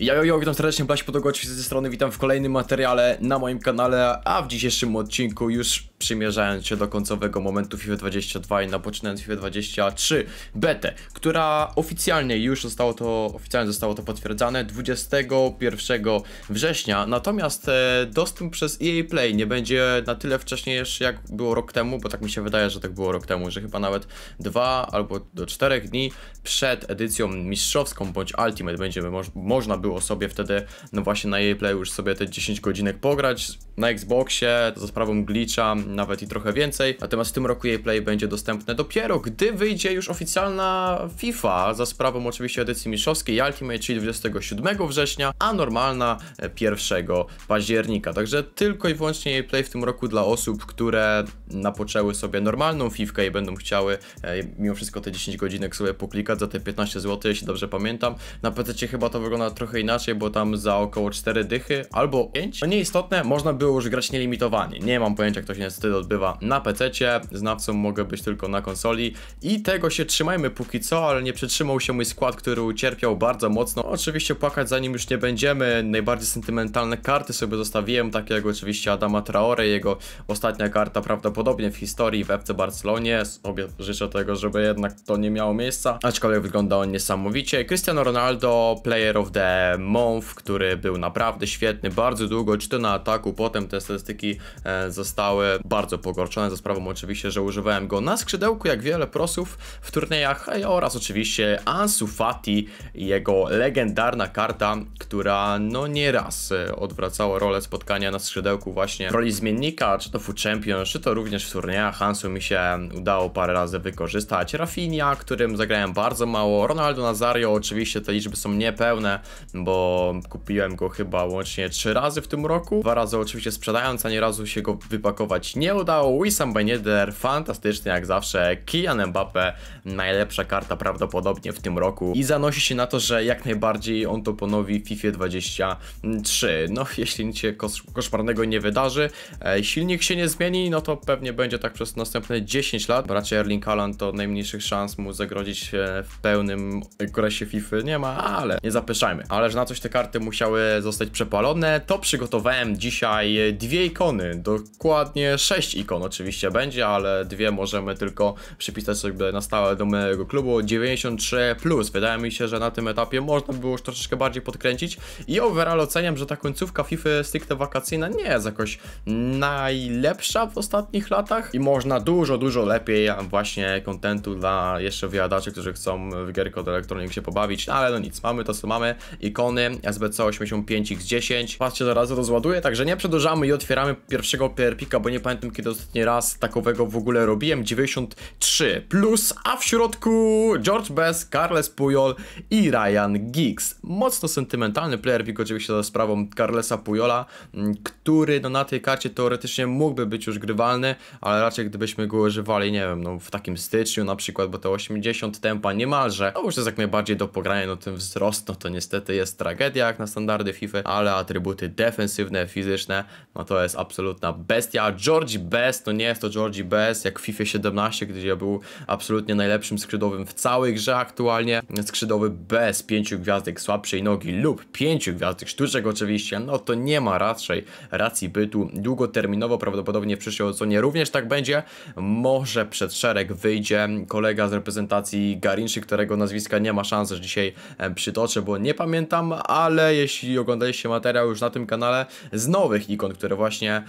Ja, ja, ja witam serdecznie, Blaś Podogocz z tej strony, witam w kolejnym materiale na moim kanale, a w dzisiejszym odcinku już przymierzając się do końcowego momentu FIFA 22 i napoczynając FIFA 23 BT, która oficjalnie już zostało to, oficjalnie zostało to potwierdzane 21 września, natomiast e, dostęp przez EA Play nie będzie na tyle wcześniej jak było rok temu, bo tak mi się wydaje, że tak było rok temu, że chyba nawet dwa albo do czterech dni przed edycją mistrzowską bądź Ultimate będziemy, mo można było było sobie wtedy, no właśnie na jej play już sobie te 10 godzinek pograć. Na Xboxie za sprawą glitcha nawet i trochę więcej. Natomiast w tym roku jej play będzie dostępne dopiero, gdy wyjdzie już oficjalna FIFA za sprawą oczywiście edycji mistrzowskiej Ultimate, czyli 27 września, a normalna 1 e, października. Także tylko i wyłącznie jej play w tym roku dla osób, które napoczęły sobie normalną FIFA i będą chciały e, mimo wszystko te 10 godzinek sobie poklikać za te 15 zł, jeśli dobrze pamiętam. Na PC chyba to wygląda trochę trochę inaczej, bo tam za około 4 dychy albo 5. To nieistotne, można było już grać nielimitowanie. Nie mam pojęcia, jak to się niestety odbywa na PC-cie. Znawcą mogę być tylko na konsoli i tego się trzymajmy póki co, ale nie przytrzymał się mój skład, który ucierpiał bardzo mocno. Oczywiście płakać za nim już nie będziemy. Najbardziej sentymentalne karty sobie zostawiłem, takie jak oczywiście Adama Traore, jego ostatnia karta prawdopodobnie w historii w FC Barcelonie. Obie życzę tego, żeby jednak to nie miało miejsca, aczkolwiek wygląda on niesamowicie. Cristiano Ronaldo, Player of the e, Monf, który był naprawdę świetny, bardzo długo, czy to na ataku, potem te statystyki e, zostały bardzo pogorszone, za sprawą oczywiście, że używałem go na skrzydełku, jak wiele prosów w turniejach, e, oraz oczywiście Ansu Fati, jego legendarna karta, która no nieraz e, odwracała rolę spotkania na skrzydełku właśnie w roli zmiennika, czy to w Champions, czy to również w turniejach Ansu mi się udało parę razy wykorzystać. Rafinha, którym zagrałem bardzo mało, Ronaldo Nazario, oczywiście te liczby są niepełne, bo kupiłem go chyba łącznie trzy razy w tym roku. Dwa razy oczywiście sprzedając, ani razu się go wypakować nie udało. Wissam Beneder, fantastyczny jak zawsze. Kylian Mbappe, najlepsza karta prawdopodobnie w tym roku. I zanosi się na to, że jak najbardziej on to ponowi w FIFA 23. No, jeśli nic się koszmarnego nie wydarzy, e, silnik się nie zmieni, no to pewnie będzie tak przez następne 10 lat. Bracie Erling Haaland to najmniejszych szans mu zagrodzić e, w pełnym okresie FIFA nie ma, ale nie zapyszajmy. Ale ale że na coś te karty musiały zostać przepalone, to przygotowałem dzisiaj dwie ikony, dokładnie sześć ikon oczywiście będzie, ale dwie możemy tylko przypisać sobie na stałe do mojego klubu, 93+, plus. wydaje mi się, że na tym etapie można by było już troszeczkę bardziej podkręcić i overall oceniam, że ta końcówka FIFA stricte wakacyjna nie jest jakoś najlepsza w ostatnich latach i można dużo, dużo lepiej właśnie kontentu dla jeszcze wyjadaczy, którzy chcą w gierkę elektronik się pobawić, no ale no nic, mamy to co mamy ikony SBC85X10. Patrzcie, zaraz rozładuję, także nie przedłużamy i otwieramy pierwszego PRPika, bo nie pamiętam kiedy ostatni raz takowego w ogóle robiłem. 93 plus, a w środku George Best, Carles Puyol i Ryan Giggs. Mocno sentymentalny pick oczywiście za sprawą Carlesa Pujola, mm, który no, na tej karcie teoretycznie mógłby być już grywalny, ale raczej gdybyśmy go używali, nie wiem, no w takim styczniu na przykład, bo to 80 tempa niemalże, no bo już jest jak najbardziej do pogrania, no ten wzrost, no to niestety jest tragedia jak na standardy FIFA, ale atrybuty defensywne, fizyczne, no to jest absolutna bestia. George Best, to no nie jest to George Best jak w FIFA 17, gdzie był absolutnie najlepszym skrzydłowym w całej grze aktualnie. Skrzydłowy bez pięciu gwiazdek słabszej nogi lub pięciu gwiazdek sztuczek oczywiście, no to nie ma raczej racji bytu. Długoterminowo prawdopodobnie w przyszłej odsonie również tak będzie. Może przed szereg wyjdzie kolega z reprezentacji Garinszy, którego nazwiska nie ma szans, że dzisiaj e, przytoczę, bo nie pamiętam pamiętam, ale jeśli oglądaliście materiał już na tym kanale z nowych ikon, które właśnie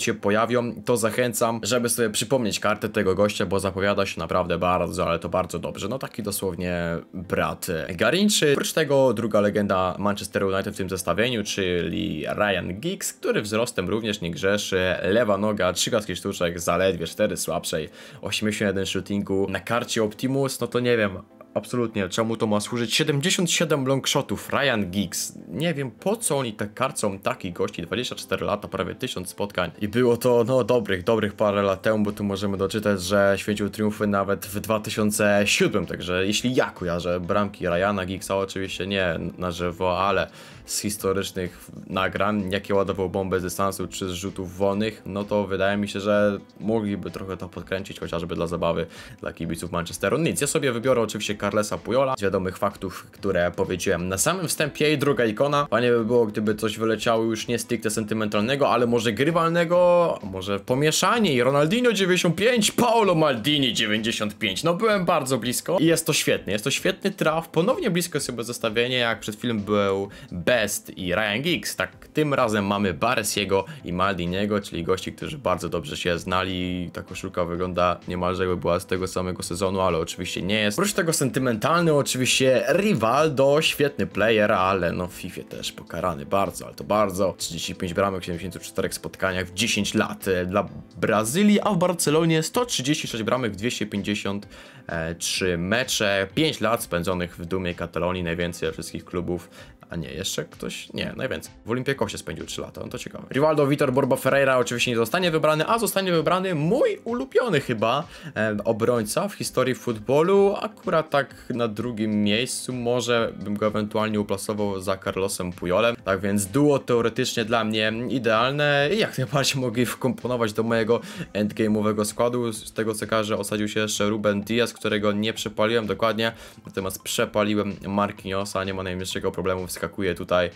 się pojawią, to zachęcam, żeby sobie przypomnieć kartę tego gościa, bo zapowiada się naprawdę bardzo, ale to bardzo dobrze. No taki dosłownie brat Garinczy. Oprócz tego druga legenda Manchester United w tym zestawieniu, czyli Ryan Giggs, który wzrostem również nie grzeszy. Lewa noga, trzy gaski sztuczek, zaledwie cztery słabszej, 81 shootingu. Na karcie Optimus, no to nie wiem, Absolutnie, czemu to ma służyć? 77 longshotów, Ryan Giggs. Nie wiem po co oni tak karcą takich gości, 24 lata, prawie 1000 spotkań. I było to, no, dobrych, dobrych parę lat temu, bo tu możemy doczytać, że świecił triumfy nawet w 2007, także jeśli ja kojarzę bramki Ryana Giggsa, oczywiście nie na żywo, ale z historycznych nagrań, jakie ładował bombę z dystansu czy z rzutów wolnych, no to wydaje mi się, że mogliby trochę to podkręcić, chociażby dla zabawy dla kibiców Manchesteru. Nic, ja sobie wybiorę oczywiście Carlesa Pujola, z wiadomych faktów, które powiedziałem na samym wstępie. I druga ikona, fajnie by było, gdyby coś wyleciało już nie stricte sentymentalnego, ale może grywalnego, może pomieszanie i Ronaldinho 95, Paolo Maldini 95. No byłem bardzo blisko i jest to świetny, jest to świetny traf, ponownie blisko sobie zestawienie, jak przed chwilą był Best i Ryan Giggs, tak tym razem mamy Baresiego i Maldiniego, czyli gości, którzy bardzo dobrze się znali. Ta koszulka wygląda niemalże jakby była z tego samego sezonu, ale oczywiście nie jest. Oprócz tego sentymentalnego sentymentalny oczywiście Rivaldo, świetny player, ale no w FIFA też pokarany bardzo, ale to bardzo. 35 bramek w 74 spotkaniach w 10 lat dla Brazylii, a w Barcelonie 136 bramek w 253 mecze. 5 lat spędzonych w dumie Katalonii, najwięcej wszystkich klubów a nie, jeszcze ktoś? Nie, najwięcej. No w Olympiakosie spędził 3 lata, no to ciekawe. Rivaldo Vitor Borbo Ferreira oczywiście nie zostanie wybrany, a zostanie wybrany mój ulubiony chyba e, obrońca w historii futbolu. Akurat tak na drugim miejscu, może bym go ewentualnie uplasował za Carlosem Pujolem. Tak więc duo teoretycznie dla mnie idealne i jak najbardziej mogli wkomponować do mojego endgame'owego składu. Z tego co każe osadził się jeszcze Ruben Diaz, którego nie przepaliłem dokładnie, natomiast przepaliłem Marquinhosa, nie ma najmniejszego problemu w wyskakuje tutaj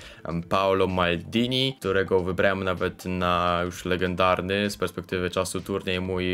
Paolo Maldini, którego wybrałem nawet na już legendarny z perspektywy czasu turniej mój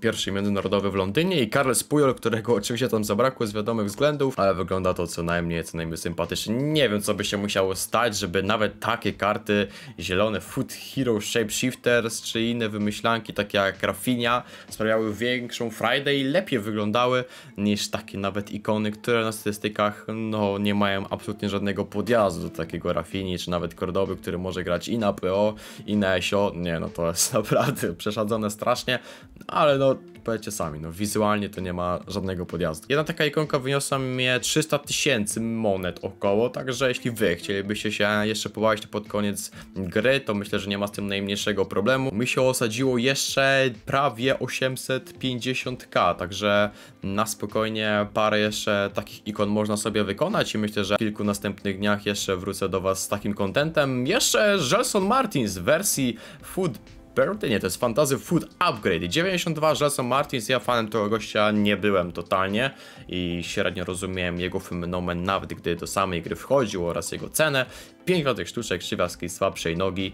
pierwszy międzynarodowy w Londynie i Carles Puyol, którego oczywiście tam zabrakło z wiadomych względów, ale wygląda to co najmniej, co najmniej sympatycznie. Nie wiem, co by się musiało stać, żeby nawet takie karty zielone Food Hero Shapeshifters czy inne wymyślanki takie jak Rafinha sprawiały większą Friday i lepiej wyglądały niż takie nawet ikony, które na statystykach no nie mają absolutnie żadnego podjazdu do takiego Rafini, czy nawet Kordowy, który może grać i na PO, i na SO. Nie, no to jest naprawdę przesadzone strasznie, ale no powiecie sami, no wizualnie to nie ma żadnego podjazdu. Jedna taka ikonka wyniosła mnie 300 tysięcy monet około, także jeśli wy chcielibyście się jeszcze pobawić pod koniec gry, to myślę, że nie ma z tym najmniejszego problemu. Mi się osadziło jeszcze prawie 850k, także na spokojnie parę jeszcze takich ikon można sobie wykonać i myślę, że w kilku następnych dniach jeszcze jeszcze wrócę do was z takim kontentem. Jeszcze Gelson Martins w wersji Food Birthday, nie, to jest Fantasy Food Upgrade. 92 Gelson Martins, ja fanem tego gościa nie byłem totalnie i średnio rozumiem jego fenomen nawet gdy do samej gry wchodził oraz jego cenę. 5 tych sztuczek, krzywia słabszej nogi,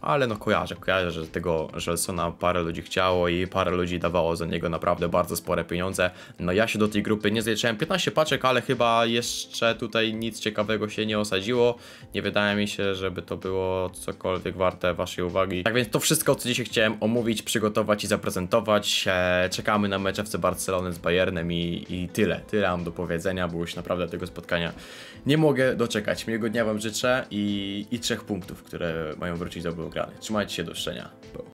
ale no kojarzę, kojarzę, że tego Żelsona parę ludzi chciało i parę ludzi dawało za niego naprawdę bardzo spore pieniądze. No ja się do tej grupy nie zliczyłem, 15 paczek, ale chyba jeszcze tutaj nic ciekawego się nie osadziło. Nie wydaje mi się, żeby to było cokolwiek warte waszej uwagi. Tak więc to wszystko, co dzisiaj chciałem omówić, przygotować i zaprezentować. E, czekamy na mecz FC Barcelony z Bayernem i, i tyle, tyle mam do powiedzenia, bo już naprawdę tego spotkania nie mogę doczekać. Miłego dnia wam życzę i, i trzech punktów, które mają wrócić do był grany. Trzymajcie się, do szczenia.